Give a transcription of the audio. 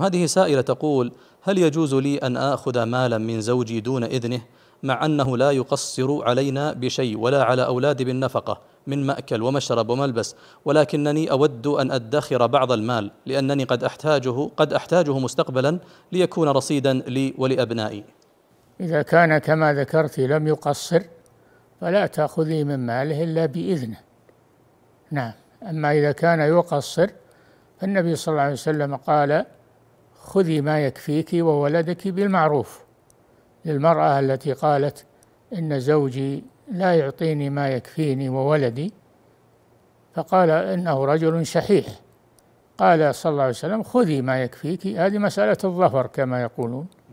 هذه سائلة تقول هل يجوز لي أن آخذ مالا من زوجي دون إذنه مع أنه لا يقصر علينا بشيء ولا على أولادي بالنفقة من مأكل ومشرب وملبس ولكنني أود أن أدخر بعض المال لأنني قد أحتاجه قد أحتاجه مستقبلا ليكون رصيدا لي ولأبنائي إذا كان كما ذكرت لم يقصر فلا تأخذي من ماله إلا بإذنه نعم أما إذا كان يقصر فالنبي صلى الله عليه وسلم قال خذي ما يكفيك وولدك بالمعروف للمرأة التي قالت إن زوجي لا يعطيني ما يكفيني وولدي فقال إنه رجل شحيح قال صلى الله عليه وسلم خذي ما يكفيك هذه مسألة الظفر كما يقولون